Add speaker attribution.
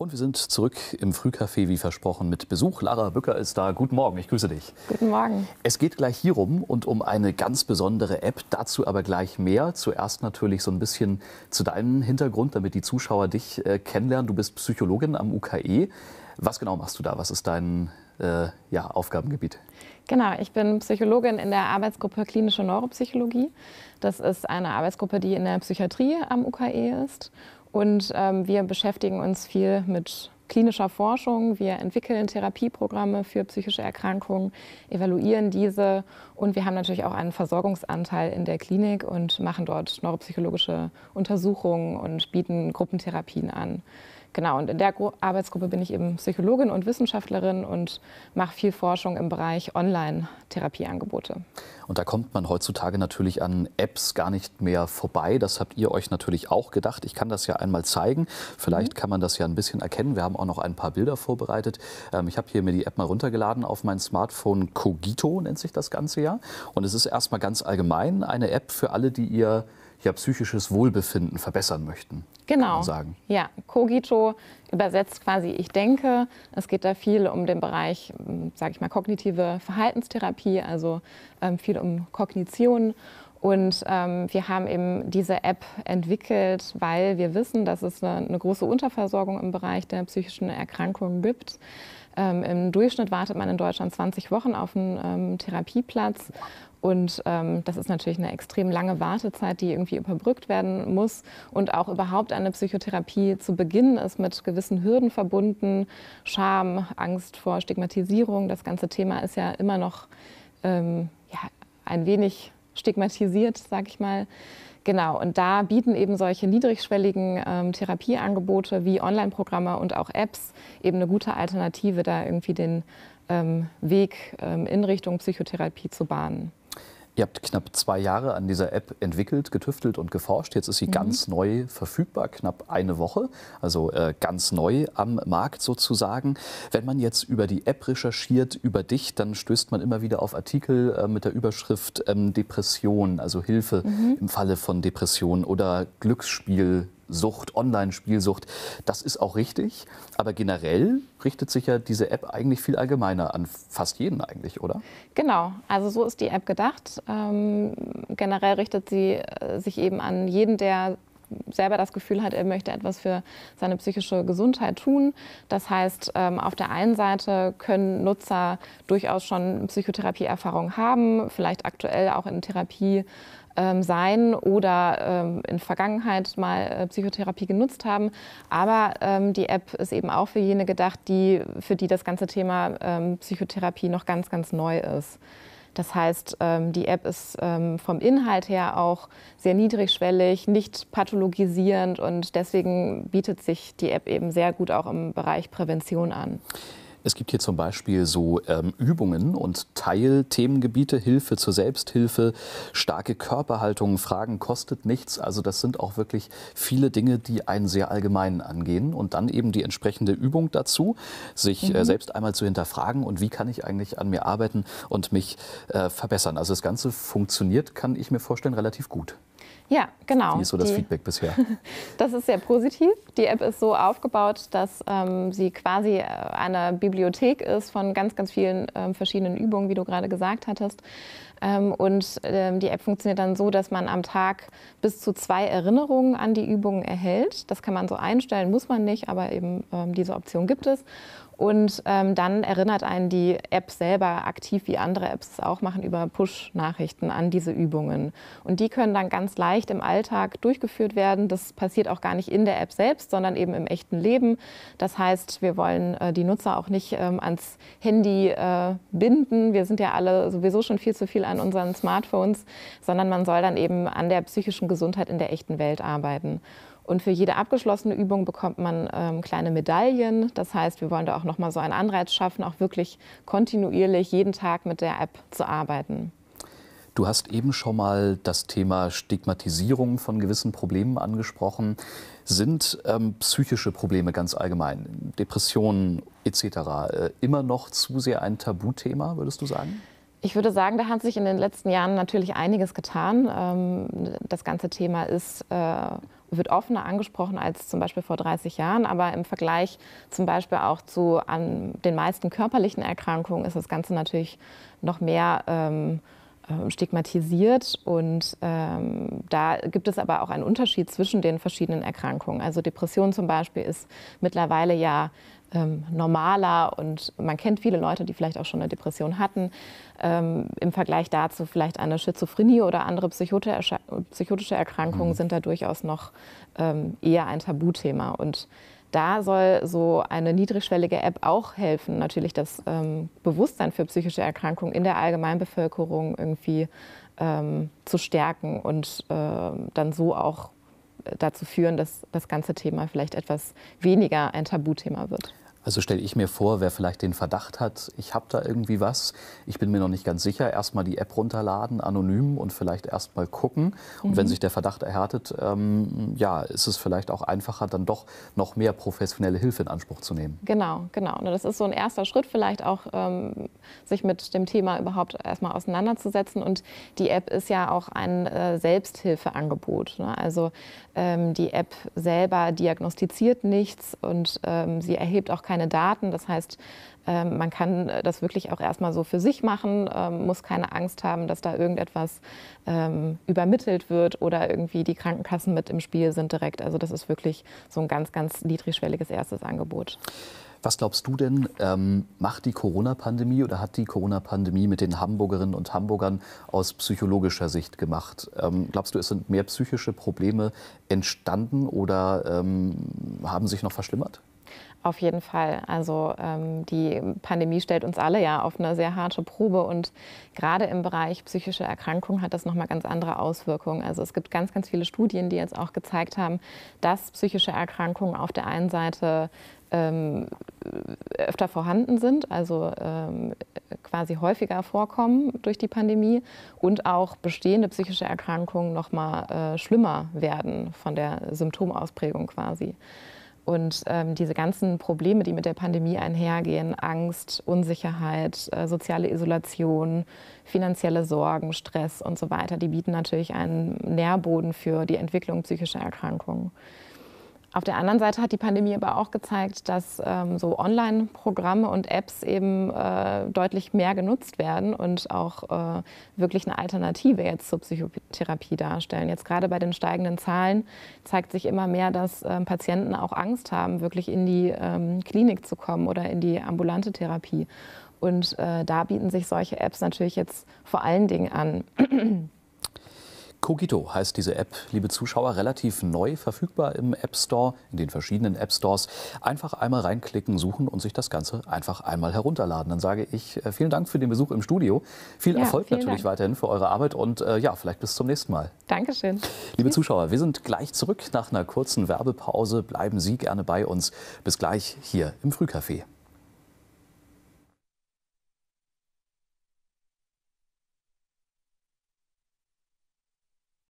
Speaker 1: Und wir sind zurück im Frühcafé, wie versprochen, mit Besuch. Lara Bücker ist da. Guten Morgen, ich grüße dich. Guten Morgen. Es geht gleich hier rum und um eine ganz besondere App. Dazu aber gleich mehr. Zuerst natürlich so ein bisschen zu deinem Hintergrund, damit die Zuschauer dich äh, kennenlernen. Du bist Psychologin am UKE. Was genau machst du da? Was ist dein äh, ja, Aufgabengebiet?
Speaker 2: Genau, ich bin Psychologin in der Arbeitsgruppe Klinische Neuropsychologie. Das ist eine Arbeitsgruppe, die in der Psychiatrie am UKE ist. Und ähm, wir beschäftigen uns viel mit klinischer Forschung. Wir entwickeln Therapieprogramme für psychische Erkrankungen, evaluieren diese und wir haben natürlich auch einen Versorgungsanteil in der Klinik und machen dort neuropsychologische Untersuchungen und bieten Gruppentherapien an. Genau, und in der Arbeitsgruppe bin ich eben Psychologin und Wissenschaftlerin und mache viel Forschung im Bereich Online-Therapieangebote.
Speaker 1: Und da kommt man heutzutage natürlich an Apps gar nicht mehr vorbei. Das habt ihr euch natürlich auch gedacht. Ich kann das ja einmal zeigen. Vielleicht mhm. kann man das ja ein bisschen erkennen. Wir haben auch noch ein paar Bilder vorbereitet. Ähm, ich habe hier mir die App mal runtergeladen auf mein Smartphone. Cogito nennt sich das Ganze ja. Und es ist erstmal ganz allgemein eine App für alle, die ihr ja, psychisches Wohlbefinden verbessern möchten.
Speaker 2: Genau. sagen. Ja, Cogito übersetzt quasi ich denke. Es geht da viel um den Bereich, hm, sage ich mal, kognitive Verhaltenstherapie, also ähm, viel um Kognition. Und ähm, wir haben eben diese App entwickelt, weil wir wissen, dass es eine, eine große Unterversorgung im Bereich der psychischen Erkrankungen gibt. Ähm, Im Durchschnitt wartet man in Deutschland 20 Wochen auf einen ähm, Therapieplatz. Und ähm, das ist natürlich eine extrem lange Wartezeit, die irgendwie überbrückt werden muss. Und auch überhaupt eine Psychotherapie zu beginnen, ist mit gewissen Hürden verbunden. Scham, Angst vor Stigmatisierung. Das ganze Thema ist ja immer noch ähm, ja, ein wenig stigmatisiert, sage ich mal. Genau, und da bieten eben solche niedrigschwelligen ähm, Therapieangebote wie Online-Programme und auch Apps eben eine gute Alternative, da irgendwie den ähm, Weg ähm, in Richtung Psychotherapie zu bahnen.
Speaker 1: Ihr habt knapp zwei Jahre an dieser App entwickelt, getüftelt und geforscht. Jetzt ist sie mhm. ganz neu verfügbar, knapp eine Woche, also äh, ganz neu am Markt sozusagen. Wenn man jetzt über die App recherchiert, über dich, dann stößt man immer wieder auf Artikel äh, mit der Überschrift ähm, Depression, also Hilfe mhm. im Falle von Depression oder Glücksspiel Sucht, Online-Spielsucht. Das ist auch richtig. Aber generell richtet sich ja diese App eigentlich viel allgemeiner an fast jeden eigentlich, oder?
Speaker 2: Genau. Also so ist die App gedacht. Ähm, generell richtet sie äh, sich eben an jeden, der selber das Gefühl hat, er möchte etwas für seine psychische Gesundheit tun. Das heißt, ähm, auf der einen Seite können Nutzer durchaus schon Psychotherapieerfahrung haben, vielleicht aktuell auch in Therapie ähm, sein oder ähm, in Vergangenheit mal äh, Psychotherapie genutzt haben. Aber die App ist eben auch für jene gedacht, die, für die das ganze Thema Psychotherapie noch ganz, ganz neu ist. Das heißt, ähm, die App ist ähm, vom Inhalt her auch sehr niedrigschwellig, nicht pathologisierend und deswegen bietet sich die App eben sehr gut auch im Bereich Prävention an.
Speaker 1: Es gibt hier zum Beispiel so ähm, Übungen und Teilthemengebiete, Hilfe zur Selbsthilfe, starke Körperhaltung, Fragen kostet nichts. Also das sind auch wirklich viele Dinge, die einen sehr allgemein angehen. Und dann eben die entsprechende Übung dazu, sich äh, mhm. äh, selbst einmal zu hinterfragen und wie kann ich eigentlich an mir arbeiten und mich äh, verbessern. Also das Ganze funktioniert, kann ich mir vorstellen, relativ gut.
Speaker 2: Ja, genau. Wie ist so das die, Feedback bisher? das ist sehr positiv. Die App ist so aufgebaut, dass ähm, sie quasi äh, eine Bibliothek ist von ganz, ganz vielen ähm, verschiedenen Übungen, wie du gerade gesagt hattest. Ähm, und ähm, die App funktioniert dann so, dass man am Tag bis zu zwei Erinnerungen an die Übungen erhält. Das kann man so einstellen, muss man nicht, aber eben ähm, diese Option gibt es. Und ähm, dann erinnert einen die App selber aktiv, wie andere Apps es auch machen, über Push-Nachrichten an diese Übungen. Und die können dann ganz leicht im Alltag durchgeführt werden. Das passiert auch gar nicht in der App selbst, sondern eben im echten Leben. Das heißt, wir wollen äh, die Nutzer auch nicht ähm, ans Handy äh, binden. Wir sind ja alle sowieso schon viel zu viel an unseren Smartphones, sondern man soll dann eben an der psychischen Gesundheit in der echten Welt arbeiten. Und für jede abgeschlossene Übung bekommt man ähm, kleine Medaillen. Das heißt, wir wollen da auch nochmal so einen Anreiz schaffen, auch wirklich kontinuierlich jeden Tag mit der App zu arbeiten.
Speaker 1: Du hast eben schon mal das Thema Stigmatisierung von gewissen Problemen angesprochen. Sind ähm, psychische Probleme ganz allgemein, Depressionen etc., äh, immer noch zu sehr ein Tabuthema, würdest du sagen?
Speaker 2: Ich würde sagen, da hat sich in den letzten Jahren natürlich einiges getan. Ähm, das ganze Thema ist, äh, wird offener angesprochen als zum Beispiel vor 30 Jahren, aber im Vergleich zum Beispiel auch zu den meisten körperlichen Erkrankungen ist das Ganze natürlich noch mehr ähm, äh, stigmatisiert. Und ähm, da gibt es aber auch einen Unterschied zwischen den verschiedenen Erkrankungen. Also Depression zum Beispiel ist mittlerweile ja ähm, normaler und man kennt viele Leute, die vielleicht auch schon eine Depression hatten. Ähm, Im Vergleich dazu vielleicht eine Schizophrenie oder andere psychotische Erkrankungen mhm. sind da durchaus noch ähm, eher ein Tabuthema. Und da soll so eine niedrigschwellige App auch helfen, natürlich das ähm, Bewusstsein für psychische Erkrankungen in der Allgemeinbevölkerung irgendwie ähm, zu stärken und äh, dann so auch äh, dazu führen, dass das ganze Thema vielleicht etwas weniger ein Tabuthema wird.
Speaker 1: Also stelle ich mir vor, wer vielleicht den Verdacht hat, ich habe da irgendwie was, ich bin mir noch nicht ganz sicher, erstmal die App runterladen, anonym und vielleicht erstmal gucken. Mhm. Und wenn mhm. sich der Verdacht erhärtet, ähm, ja, ist es vielleicht auch einfacher, dann doch noch mehr professionelle Hilfe in Anspruch zu nehmen.
Speaker 2: Genau, genau. Das ist so ein erster Schritt, vielleicht auch ähm, sich mit dem Thema überhaupt erstmal auseinanderzusetzen. Und die App ist ja auch ein äh, Selbsthilfeangebot. Ne? Also ähm, die App selber diagnostiziert nichts und ähm, sie erhebt auch keine keine Daten. Das heißt, ähm, man kann äh, das wirklich auch erstmal so für sich machen, ähm, muss keine Angst haben, dass da irgendetwas ähm, übermittelt wird oder irgendwie die Krankenkassen mit im Spiel sind direkt. Also das ist wirklich so ein ganz, ganz niedrigschwelliges erstes Angebot.
Speaker 1: Was glaubst du denn, ähm, macht die Corona-Pandemie oder hat die Corona-Pandemie mit den Hamburgerinnen und Hamburgern aus psychologischer Sicht gemacht? Ähm, glaubst du, es sind mehr psychische Probleme entstanden oder ähm, haben sich noch verschlimmert?
Speaker 2: Auf jeden Fall. Also ähm, die Pandemie stellt uns alle ja auf eine sehr harte Probe und gerade im Bereich psychische Erkrankungen hat das nochmal ganz andere Auswirkungen. Also es gibt ganz, ganz viele Studien, die jetzt auch gezeigt haben, dass psychische Erkrankungen auf der einen Seite ähm, öfter vorhanden sind, also ähm, quasi häufiger vorkommen durch die Pandemie und auch bestehende psychische Erkrankungen nochmal äh, schlimmer werden von der Symptomausprägung quasi. Und ähm, diese ganzen Probleme, die mit der Pandemie einhergehen, Angst, Unsicherheit, äh, soziale Isolation, finanzielle Sorgen, Stress und so weiter, die bieten natürlich einen Nährboden für die Entwicklung psychischer Erkrankungen. Auf der anderen Seite hat die Pandemie aber auch gezeigt, dass ähm, so Online-Programme und Apps eben äh, deutlich mehr genutzt werden und auch äh, wirklich eine Alternative jetzt zur Psychotherapie darstellen. Jetzt gerade bei den steigenden Zahlen zeigt sich immer mehr, dass ähm, Patienten auch Angst haben, wirklich in die ähm, Klinik zu kommen oder in die ambulante Therapie. Und äh, da bieten sich solche Apps natürlich jetzt vor allen Dingen an.
Speaker 1: Cogito heißt diese App, liebe Zuschauer, relativ neu verfügbar im App Store, in den verschiedenen App Stores. Einfach einmal reinklicken, suchen und sich das Ganze einfach einmal herunterladen. Dann sage ich äh, vielen Dank für den Besuch im Studio. Viel ja, Erfolg natürlich Dank. weiterhin für eure Arbeit und äh, ja, vielleicht bis zum nächsten Mal. Dankeschön. Liebe Zuschauer, wir sind gleich zurück nach einer kurzen Werbepause. Bleiben Sie gerne bei uns. Bis gleich hier im Frühcafé.